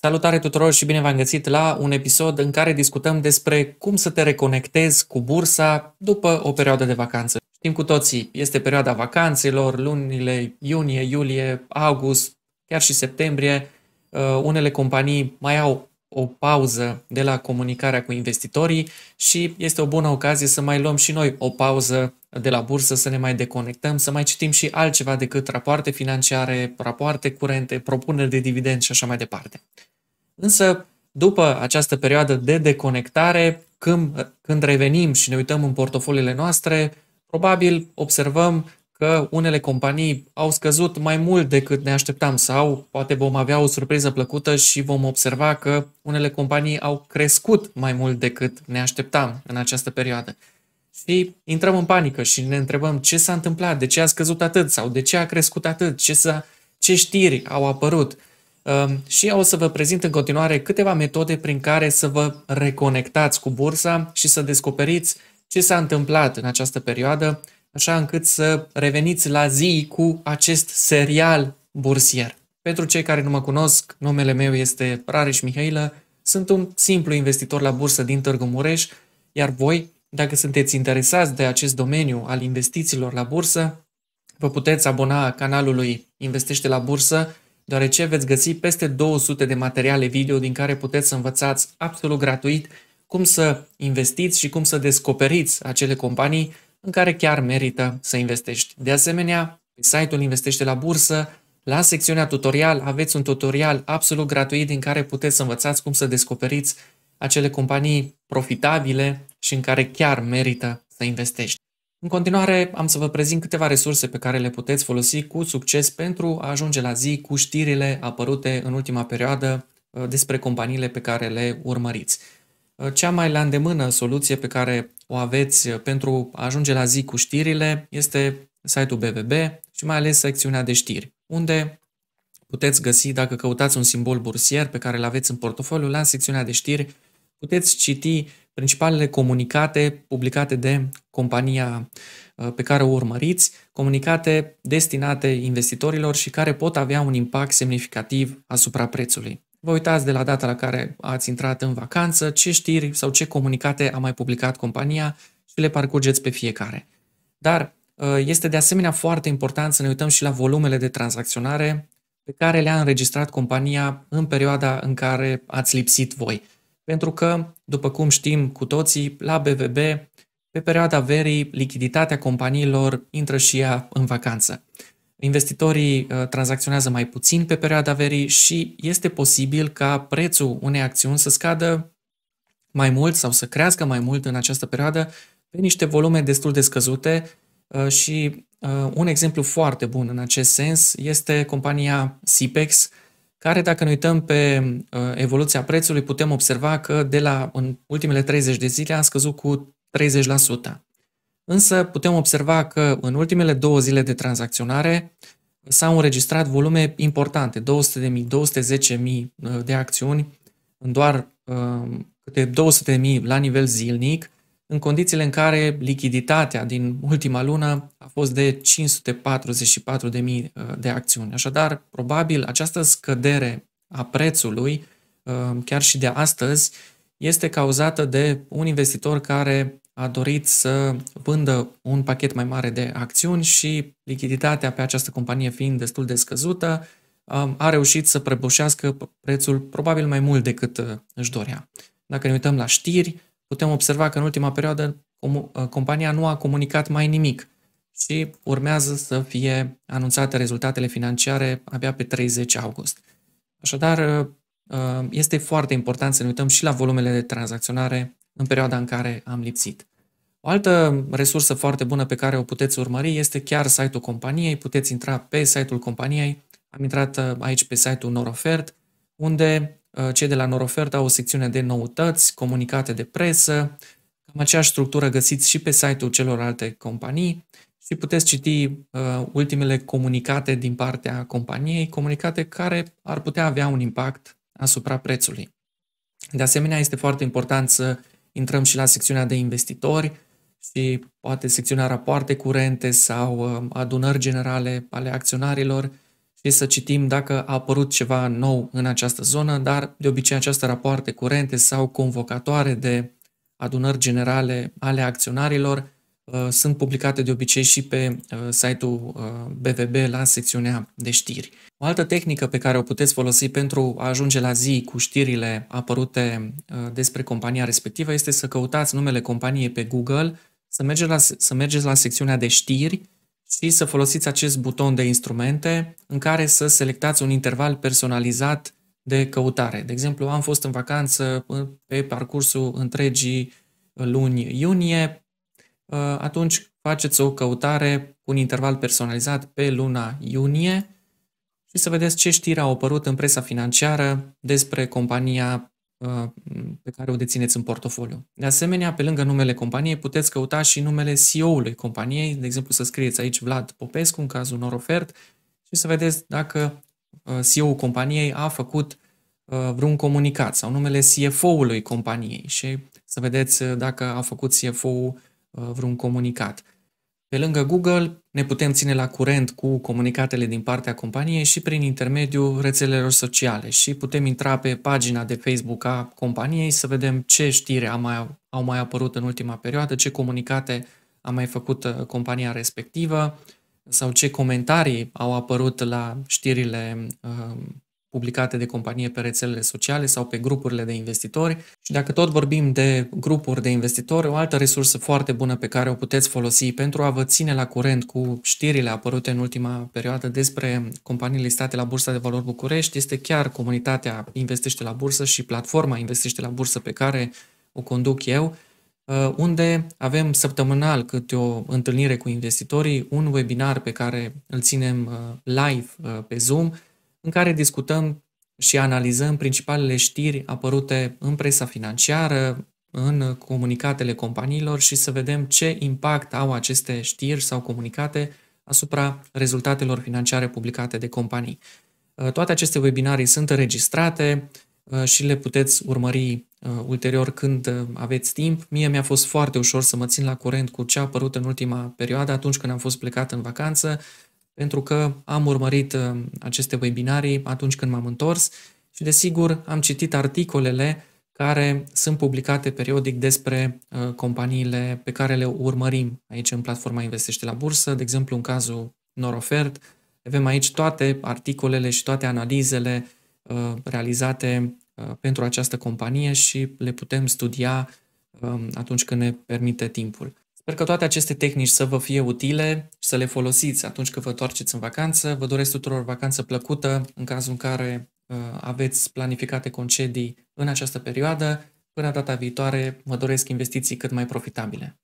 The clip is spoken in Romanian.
Salutare tuturor și bine v-am găsit la un episod în care discutăm despre cum să te reconectezi cu bursa după o perioadă de vacanță. Știm cu toții, este perioada vacanțelor, lunile iunie, iulie, august, chiar și septembrie. Uh, unele companii mai au o pauză de la comunicarea cu investitorii și este o bună ocazie să mai luăm și noi o pauză de la bursă, să ne mai deconectăm, să mai citim și altceva decât rapoarte financiare, rapoarte curente, propuneri de dividend și așa mai departe. Însă, după această perioadă de deconectare, când, când revenim și ne uităm în portofoliile noastre, probabil observăm că unele companii au scăzut mai mult decât ne așteptam sau poate vom avea o surpriză plăcută și vom observa că unele companii au crescut mai mult decât ne așteptam în această perioadă. Și intrăm în panică și ne întrebăm ce s-a întâmplat, de ce a scăzut atât sau de ce a crescut atât, ce, s-a, ce știri au apărut. Um, și o să vă prezint în continuare câteva metode prin care să vă reconectați cu bursa și să descoperiți ce s-a întâmplat în această perioadă așa încât să reveniți la zi cu acest serial bursier. Pentru cei care nu mă cunosc, numele meu este Rareș Mihailă, sunt un simplu investitor la bursă din Târgu Mureș, iar voi, dacă sunteți interesați de acest domeniu al investițiilor la bursă, vă puteți abona canalului Investește la bursă, deoarece veți găsi peste 200 de materiale video din care puteți să învățați absolut gratuit cum să investiți și cum să descoperiți acele companii în care chiar merită să investești. De asemenea, pe site-ul Investește la Bursă, la secțiunea tutorial aveți un tutorial absolut gratuit din care puteți să învățați cum să descoperiți acele companii profitabile și în care chiar merită să investești. În continuare, am să vă prezint câteva resurse pe care le puteți folosi cu succes pentru a ajunge la zi cu știrile apărute în ultima perioadă uh, despre companiile pe care le urmăriți. Cea mai la îndemână soluție pe care o aveți pentru a ajunge la zi cu știrile este site-ul BVB și mai ales secțiunea de știri, unde puteți găsi, dacă căutați un simbol bursier pe care îl aveți în portofoliu, la secțiunea de știri puteți citi principalele comunicate publicate de compania uh, pe care o urmăriți, comunicate destinate investitorilor și care pot avea un impact semnificativ asupra prețului. Vă uitați de la data la care ați intrat în vacanță, ce știri sau ce comunicate a mai publicat compania și le parcurgeți pe fiecare. Dar uh, este de asemenea foarte important să ne uităm și la volumele de tranzacționare pe care le-a înregistrat compania în perioada în care ați lipsit voi. Pentru că, după cum știm cu toții, la BVB, pe perioada verii, lichiditatea companiilor intră și ea în vacanță investitorii uh, tranzacționează mai puțin pe perioada verii și este posibil ca prețul unei acțiuni să scadă mai mult sau să crească mai mult în această perioadă pe niște volume destul de scăzute uh, și uh, un exemplu foarte bun în acest sens este compania Sipex, care dacă ne uităm pe evoluția prețului putem observa că de la în ultimele 30 de zile a scăzut cu 30%. Însă putem observa că în ultimele două zile de tranzacționare s-au înregistrat volume importante, 200.000, 210.000 uh, de acțiuni în doar uh, câte 200.000 la nivel zilnic, în condițiile în care lichiditatea din ultima lună a fost de 544.000 uh, de acțiuni. Așadar, probabil această scădere a prețului, chiar și de astăzi, este cauzată de un investitor care a dorit să vândă un pachet mai mare de acțiuni și lichiditatea pe această companie fiind destul de scăzută, um, a reușit să prăbușească prețul probabil mai mult decât uh, își dorea. Dacă ne uităm la știri, putem observa că în ultima perioadă uh, compania nu a comunicat mai nimic și urmează să fie anunțate rezultatele financiare abia pe 30 august. Așadar, uh, este foarte important să ne uităm și la volumele de tranzacționare în perioada în care am lipsit. O altă resursă foarte bună pe care o puteți urmări este chiar site-ul companiei. Puteți intra pe site-ul companiei. Am intrat uh, aici pe site-ul Norofert, unde uh, cei de la Norofert au o secțiune de noutăți, comunicate de presă. Cam aceeași structură găsiți și pe site-ul celorlalte companii și puteți citi uh, ultimele comunicate din partea companiei, comunicate care ar putea avea un impact asupra prețului. De asemenea, este foarte important să intrăm și la secțiunea de investitori și poate secțiunea rapoarte curente sau uh, adunări generale ale acționarilor și să citim dacă a apărut ceva nou în această zonă, dar de obicei această rapoarte curente sau convocatoare de adunări generale ale acționarilor Uh, sunt publicate de obicei și pe uh, site-ul BVB uh, la secțiunea de știri. O altă tehnică pe care o puteți folosi pentru a ajunge la zi cu știrile apărute despre compania respectivă este să căutați numele companiei pe Google, să mergeți la, să mergeți la secțiunea de știri și să folosiți acest buton de instrumente în care să selectați un interval personalizat de căutare. De exemplu, am fost în vacanță pe parcursul întregii luni iunie, Uh, atunci faceți o căutare cu un interval personalizat pe luna iunie și să vedeți ce știri au apărut în presa financiară despre compania uh, pe care o dețineți în portofoliu. De asemenea, pe lângă numele companiei, puteți căuta și numele CEO-ului companiei, de exemplu să scrieți aici Vlad Popescu, în cazul unor ofert, și să vedeți dacă uh, CEO-ul companiei a făcut vreun comunicat sau numele CFO-ului companiei și să vedeți dacă a făcut CFO-ul Uh, vreun comunicat. Pe lângă Google, ne putem ține la curent cu comunicatele din partea companiei și prin intermediul rețelelor sociale și putem intra pe pagina de Facebook a companiei să vedem ce știri au mai, au mai apărut în ultima perioadă, ce comunicate a mai făcut uh, compania respectivă sau ce comentarii au apărut la știrile uh, publicate de companie pe rețelele sociale sau pe grupurile de investitori. Și dacă tot vorbim de grupuri de investitori, o altă resursă foarte bună pe care o puteți folosi pentru a vă ține la curent cu știrile apărute în ultima perioadă despre companiile listate la Bursa de Valori București este chiar comunitatea Investește la Bursă și platforma Investește la Bursă pe care o conduc eu, uh, unde avem săptămânal câte o întâlnire cu investitorii, un webinar pe care îl ținem uh, live uh, pe Zoom, în care discutăm și analizăm principalele știri apărute în presa financiară, în comunicatele companiilor și să vedem ce impact au aceste știri sau comunicate asupra rezultatelor financiare publicate de companii. Uh, toate aceste webinarii sunt înregistrate uh, și le puteți urmări uh, ulterior când aveți timp. Mie mi-a fost foarte ușor să mă țin la curent cu ce a apărut în ultima perioadă atunci când am fost plecat în vacanță pentru că am urmărit uh, aceste webinarii atunci când m-am întors și, desigur, am citit articolele care sunt publicate periodic despre uh, companiile pe care le urmărim aici în platforma Investește la Bursă, de exemplu, în cazul Norofert. Avem aici toate articolele și toate analizele uh, realizate pentru această companie și le putem studia atunci când ne permite timpul. Sper că toate aceste tehnici să vă fie utile și să le folosiți atunci când vă toarceți în vacanță. Vă doresc tuturor vacanță plăcută în cazul în care uh, aveți planificate concedii în această perioadă. Până data viitoare, vă doresc investiții cât mai profitabile.